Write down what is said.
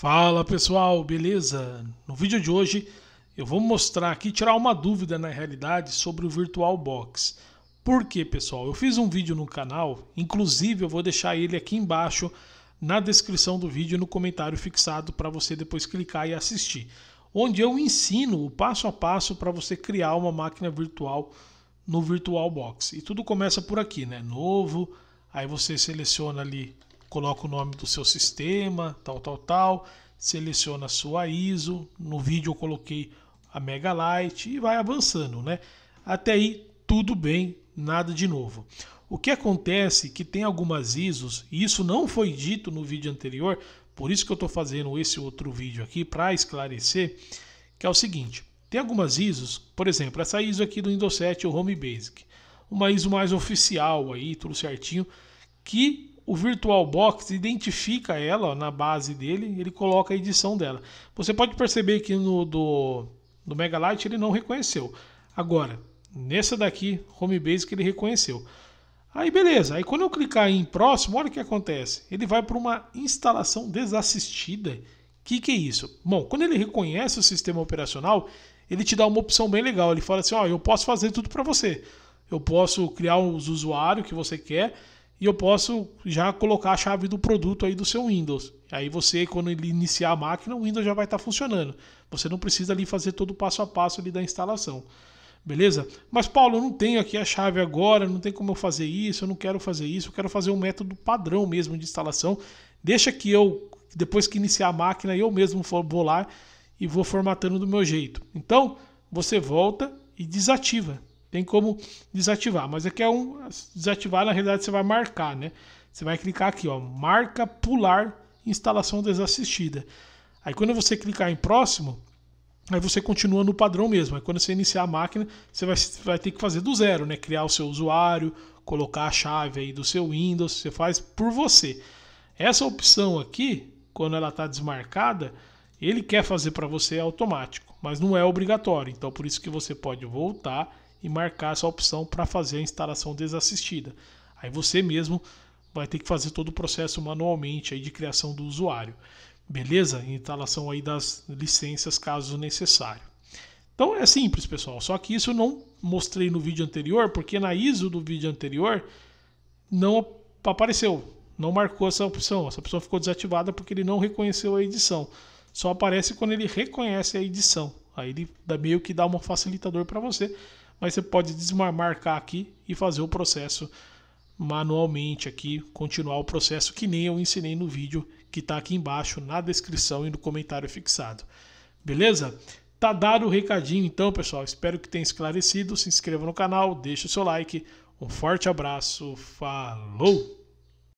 Fala pessoal, beleza? No vídeo de hoje eu vou mostrar aqui, tirar uma dúvida na realidade sobre o VirtualBox. Por que, pessoal? Eu fiz um vídeo no canal, inclusive eu vou deixar ele aqui embaixo na descrição do vídeo no comentário fixado para você depois clicar e assistir, onde eu ensino o passo a passo para você criar uma máquina virtual no VirtualBox. E tudo começa por aqui, né? Novo, aí você seleciona ali coloca o nome do seu sistema, tal, tal, tal, seleciona a sua ISO. No vídeo eu coloquei a Mega Lite e vai avançando, né? Até aí tudo bem, nada de novo. O que acontece é que tem algumas ISOs, e isso não foi dito no vídeo anterior, por isso que eu estou fazendo esse outro vídeo aqui para esclarecer, que é o seguinte, tem algumas ISOs, por exemplo, essa ISO aqui do Windows 7, o Home Basic, uma ISO mais oficial aí, tudo certinho, que o VirtualBox identifica ela ó, na base dele, ele coloca a edição dela. Você pode perceber que no do, do ele não reconheceu. Agora, nessa daqui, Home Basic, ele reconheceu. Aí beleza, aí quando eu clicar em próximo, olha o que acontece. Ele vai para uma instalação desassistida. O que, que é isso? Bom, quando ele reconhece o sistema operacional, ele te dá uma opção bem legal. Ele fala assim: ó, eu posso fazer tudo para você. Eu posso criar os usuários que você quer e eu posso já colocar a chave do produto aí do seu Windows. Aí você, quando ele iniciar a máquina, o Windows já vai estar tá funcionando. Você não precisa ali fazer todo o passo a passo ali da instalação. Beleza? Mas Paulo, eu não tenho aqui a chave agora, não tem como eu fazer isso, eu não quero fazer isso, eu quero fazer um método padrão mesmo de instalação. Deixa que eu, depois que iniciar a máquina, eu mesmo vou lá e vou formatando do meu jeito. Então, você volta e desativa tem como desativar, mas aqui é um desativar, na realidade você vai marcar, né? Você vai clicar aqui, ó, marca pular instalação desassistida. Aí quando você clicar em próximo, aí você continua no padrão mesmo. Aí quando você iniciar a máquina, você vai, vai ter que fazer do zero, né? Criar o seu usuário, colocar a chave aí do seu Windows, você faz por você. Essa opção aqui, quando ela está desmarcada, ele quer fazer para você automático, mas não é obrigatório. Então por isso que você pode voltar e marcar essa opção para fazer a instalação desassistida. Aí você mesmo vai ter que fazer todo o processo manualmente aí de criação do usuário. Beleza? Instalação aí das licenças caso necessário. Então é simples, pessoal. Só que isso eu não mostrei no vídeo anterior, porque na ISO do vídeo anterior não apareceu, não marcou essa opção. Essa opção ficou desativada porque ele não reconheceu a edição. Só aparece quando ele reconhece a edição. Aí ele dá meio que dá um facilitador para você mas você pode desmarcar aqui e fazer o processo manualmente aqui, continuar o processo que nem eu ensinei no vídeo que está aqui embaixo na descrição e no comentário fixado. Beleza? Tá dado o recadinho então, pessoal. Espero que tenha esclarecido. Se inscreva no canal, deixe o seu like. Um forte abraço. Falou!